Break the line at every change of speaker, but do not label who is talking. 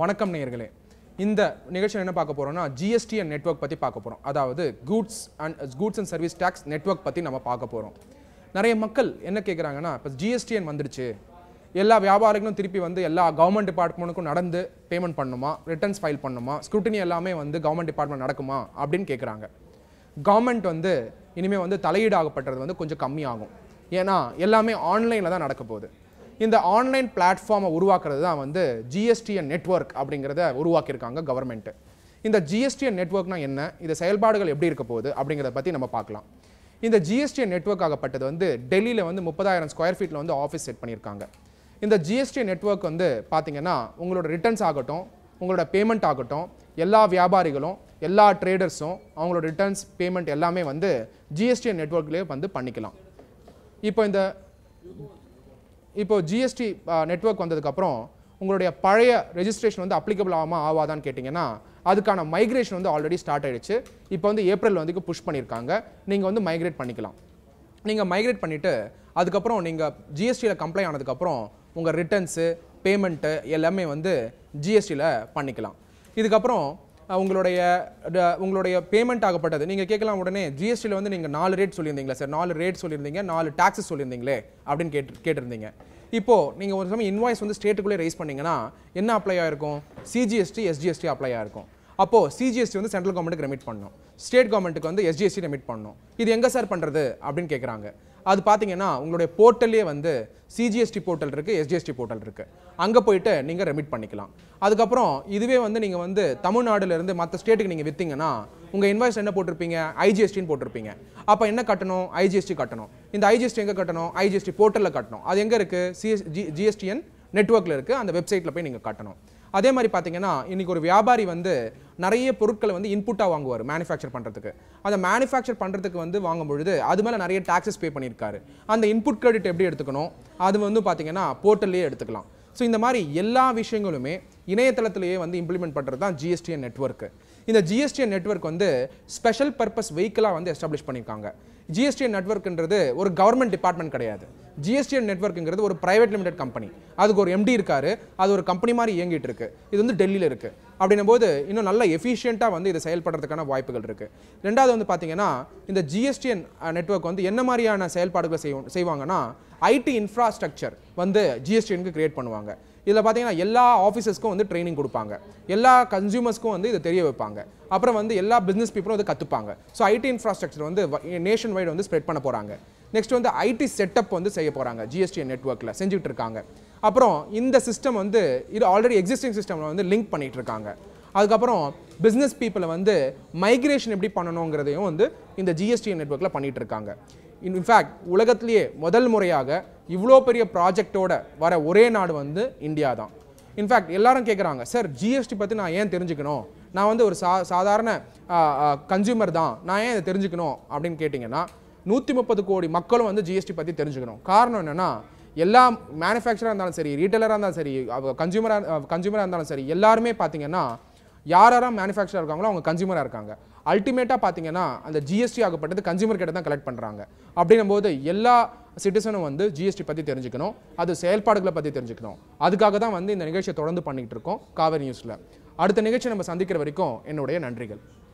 வணக்கம் நேயர்களே இந்த நிகழ்ச்சியில் என்ன பார்க்க போகிறோம்னா ஜிஎஸ்டி அண்ட் நெட்ஒர்க் பற்றி பார்க்க போகிறோம் அதாவது goods and goods and service tax network பற்றி நம்ம பார்க்க போகிறோம் நிறைய மக்கள் என்ன கேட்குறாங்கன்னா இப்போ ஜிஎஸ்டிஎன் வந்துடுச்சு எல்லா வியாபாரிகளும் திருப்பி வந்து எல்லா கவர்மெண்ட் டிபார்ட்மெண்ட்டுக்கும் நடந்து பேமெண்ட் பண்ணுமா ரிட்டர்ன்ஸ் ஃபைல் பண்ணுமா ஸ்க்ரூட்டினி எல்லாமே வந்து கவர்மெண்ட் டிபார்ட்மெண்ட் நடக்குமா அப்படின்னு கேட்குறாங்க கவர்மெண்ட் வந்து இனிமேல் வந்து தலையீடாகப்பட்டது வந்து கொஞ்சம் கம்மியாகும் ஏன்னா எல்லாமே ஆன்லைனில் தான் நடக்க போகுது இந்த ஆன்லைன் பிளாட்ஃபார்மை உருவாக்குறது தான் வந்து ஜிஎஸ்டிஎன் நெட்ஒர்க் அப்படிங்கிறத உருவாக்கியிருக்காங்க கவர்மெண்ட்டு இந்த ஜிஎஸ்டிஎன் நெட்ஒர்க்னா என்ன இது செயல்பாடுகள் எப்படி இருக்க போகுது அப்படிங்கிறத பற்றி நம்ம பார்க்கலாம் இந்த ஜிஎஸ்டிஎன் நெட்ஒர்க் ஆகப்பட்டது வந்து டெல்லியில் வந்து முப்பதாயிரம் ஸ்கொயர் ஃபீட்டில் வந்து ஆஃபீஸ் செட் பண்ணியிருக்காங்க இந்த ஜிஎஸ்டி நெட்ஒர்க் வந்து பார்த்திங்கன்னா உங்களோட ரிட்டர்ன்ஸ் ஆகட்டும் உங்களோட பேமெண்ட் ஆகட்டும் எல்லா வியாபாரிகளும் எல்லா ட்ரேடர்ஸும் அவங்களோட ரிட்டர்ன்ஸ் பேமெண்ட் எல்லாமே வந்து ஜிஎஸ்டி நெட்ஒர்க்லேயே வந்து பண்ணிக்கலாம் இப்போ இந்த இப்போது ஜிஎஸ்டி நெட்ஒர்க் வந்ததுக்கப்புறம் உங்களுடைய பழைய ரெஜிஸ்ட்ரேஷன் வந்து அப்ளிகபிள் ஆகாமல் ஆவாதான்னு கேட்டிங்கன்னா அதுக்கான மைக்ரேஷன் வந்து ஆல்ரெடி ஸ்டார்ட் ஆகிடுச்சு இப்போ வந்து ஏப்ரல் வந்து புஷ் பண்ணியிருக்காங்க நீங்கள் வந்து மைக்ரேட் பண்ணிக்கலாம் நீங்கள் மைக்ரேட் பண்ணிவிட்டு அதுக்கப்புறம் நீங்கள் ஜிஎஸ்டியில் கம்ப்ளை ஆனதுக்கப்புறம் உங்கள் ரிட்டர்ன்ஸு பேமெண்ட்டு எல்லாமே வந்து ஜிஎஸ்டியில் பண்ணிக்கலாம் இதுக்கப்புறம் உங்களுடைய உங்களுடைய பேமெண்ட் ஆகப்பட்டது நீங்கள் கேட்கலாம் உடனே ஜிஎஸ்டியில் வந்து நீங்கள் நாலு ரேட் சொல்லியிருந்தீங்களா சார் நாலு ரேட் சொல்லியிருந்தீங்க நாலு டாக்ஸஸ் சொல்லியிருந்தீங்களே அப்படின்னு கேட்டு கேட்டிருந்தீங்க இப்போது நீங்கள் ஒரு சமயம் இன்வாய்ஸ் வந்து ஸ்டேட்டுக்குள்ளே ரைஸ் பண்ணிங்கன்னா என்ன அப்ளை ஆயிருக்கும் சிஜிஎஸ்டி எஸ்ஜிஎஸ்டி அப்ளை ஆயிருக்கும் அப்போது சிஜிஎஸ்டி வந்து சென்ட்ரல் கவர்மெண்ட்டுக்கு ரெமிட் பண்ணணும் ஸ்டேட் கவர்மெண்ட்டுக்கு வந்து எஸ்ஜிஎஸ்டி ரெமிட் பண்ணணும் இது எங்கே சார் பண்ணுறது அப்படின்னு கேட்குறாங்க அது பார்த்தீங்கன்னா உங்களுடைய போர்ட்டல்லே வந்து சிஜிஎஸ்டி போர்ட்டல் இருக்குது எஸ்ஜிஎஸ்டி போர்ட்டல் இருக்குது அங்கே போயிட்டு நீங்கள் ரெமிட் பண்ணிக்கலாம் அதுக்கப்புறம் இதுவே வந்து நீங்கள் வந்து தமிழ்நாடுலேருந்து மற்ற ஸ்டேட்டுக்கு நீங்கள் விற்றீங்கன்னா உங்கள் இன்வாய்ஸ் என்ன போட்டிருப்பீங்க ஐஜிஎஸ்டின்னு போட்டிருப்பீங்க அப்போ என்ன கட்டணும் ஐஜிஎஸ்டி கட்டணும் இந்த ஐஜிஎஸ்டி எங்கே கட்டணும் ஐஜிஎஸ்டி போர்ட்டலில் கட்டணும் அது எங்கே இருக்குது சிஎஸ் ஜி ஜிஎஸ்டிஎன் நெட்ஒர்க்கில் இருக்குது அந்த வெப்சைட்டில் போய் நீங்கள் கட்டணும் அதே மாதிரி பார்த்தீங்கன்னா இன்றைக்கி ஒரு வியாபாரி வந்து நிறைய பொருட்களை வந்து இன்புட்டாக வாங்குவார் மேனுஃபேக்சர் பண்ணுறதுக்கு அந்த மேனுஃபேக்சர் பண்ணுறதுக்கு வந்து வாங்கும்பொழுது அது மேலே நிறைய டாக்ஸஸ் பே பண்ணியிருக்காரு அந்த இன்புட் கிரெடிட் எப்படி எடுத்துக்கணும் அது வந்து பார்த்திங்கன்னா போர்ட்டல்லையே எடுத்துக்கலாம் ஸோ இந்த மாதிரி எல்லா விஷயங்களுமே இணையதளத்திலேயே வந்து இம்ப்ளிமெண்ட் பண்ணுறது தான் ஜிஎஸ்டிஎன் நெட்ஒர்க்கு இந்த ஜிஎஸ்டிஎன் நெட்ஒர்க் வந்து ஸ்பெஷல் பர்பஸ் வெஹிக்கிளாக வந்து எஸ்டாப்ளிஷ் பண்ணியிருக்காங்க ஜிஎஸ்டிஎன் நெட்ஒர்க்குன்றது ஒரு கவர்மெண்ட் டிபார்ட்மெண்ட் கிடையாது ஜிஎஸ்டிஎன் நெட்ஒர்க்குங்கிறது ஒரு ப்ரைவேட் லிமிடெட் கம்பெனி அதுக்கு ஒரு எம்டி இருக்காரு அது ஒரு கம்பெனி மாதிரி இயங்கிட்டு இருக்கு இது வந்து டெல்லியில் இருக்கு அப்படின்னும் போது இன்னும் நல்ல எஃபிஷியண்ட்டாக வந்து இது செயல்படுறதுக்கான வாய்ப்புகள் இருக்குது ரெண்டாவது வந்து பார்த்தீங்கன்னா இந்த ஜிஎஸ்டிஎன் நெட்ஒர்க் வந்து என்ன மாதிரியான செயல்பாடுகளை செய்வோம் செய்வாங்கன்னா ஐடி இன்ஃப்ராஸ்ட்ரக்சர் வந்து ஜிஎஸ்டிஎனுக்கு க்ரியேட் பண்ணுவாங்க இதில் பார்த்தீங்கன்னா எல்லா ஆஃபீஸஸ்க்கும் வந்து ட்ரைனிங் கொடுப்பாங்க எல்லா கன்சியூமர்ஸ்க்கும் வந்து இதை தெரிய வைப்பாங்க அப்புறம் வந்து எல்லா பிஸ்னஸ் பீப்புளும் வந்து கற்றுப்பாங்க ஸோ ஐடி இன்ஃப்ராஸ்ட்ரக்சர் வந்து நேஷன் வைடு வந்து ஸ்ப்ரெட் பண்ண போகிறாங்க நெக்ஸ்ட் வந்து ஐடி செட்டப் வந்து செய்ய போகிறாங்க ஜிஎஸ்டி நெட்ஒர்க்கில் செஞ்சுட்டு இருக்காங்க அப்புறம் இந்த சிஸ்டம் வந்து இது ஆல்ரெடி எக்ஸிஸ்டிங் சிஸ்டமில் வந்து லிங்க் பண்ணிகிட்டு இருக்காங்க அதுக்கப்புறம் பிஸ்னஸ் பீப்புளை வந்து மைக்ரேஷன் எப்படி பண்ணணுங்கிறதையும் வந்து இந்த ஜிஎஸ்டி நெட்ஒர்க்கில் பண்ணிகிட்டு இருக்காங்க இன்ஃபேக்ட் உலகத்திலேயே முதல் முறையாக இவ்வளோ பெரிய ப்ராஜெக்டோட வர ஒரே நாடு வந்து இந்தியா தான் இன்ஃபேக்ட் எல்லாரும் கேட்குறாங்க சார் ஜிஎஸ்டி பற்றி நான் ஏன் தெரிஞ்சுக்கணும் நான் வந்து ஒரு சா சாதாரண கன்சியூமர் தான் நான் ஏன் இதை தெரிஞ்சுக்கணும் அப்படின்னு கேட்டிங்கன்னா நூற்றி முப்பது கோடி மக்களும் வந்து ஜிஎஸ்டி பற்றி தெரிஞ்சுக்கணும் காரணம் என்னென்னா எல்லா மேனுஃபேக்சராக இருந்தாலும் சரி ரீட்டைலராக இருந்தாலும் சரி கன்சியூமராக கன்சியூமராக இருந்தாலும் சரி எல்லாருமே பார்த்தீங்கன்னா யார் யாராக மேனுஃபேக்சராக இருக்காங்களோ அவங்க கன்சியூமராக இருக்காங்க அல்டிமேட்டாக பார்த்தீங்கன்னா அந்த ஜிஎஸ்டி ஆகப்பட்டது கன்சியூமர் கிட்ட தான் கலெக்ட் பண்ணுறாங்க அப்படின்னும் போது எல்லா சிட்டிசனும் வந்து ஜிஎஸ்டி பற்றி தெரிஞ்சுக்கணும் அது செயல்பாடுகளை பற்றி தெரிஞ்சுக்கணும் அதுக்காக தான் வந்து இந்த நிகழ்ச்சியை தொடர்ந்து பண்ணிக்கிட்டு இருக்கோம் காவேரி நியூஸில் அடுத்த நிகழ்ச்சி நம்ம சந்திக்கிற வரைக்கும் என்னுடைய நன்றிகள்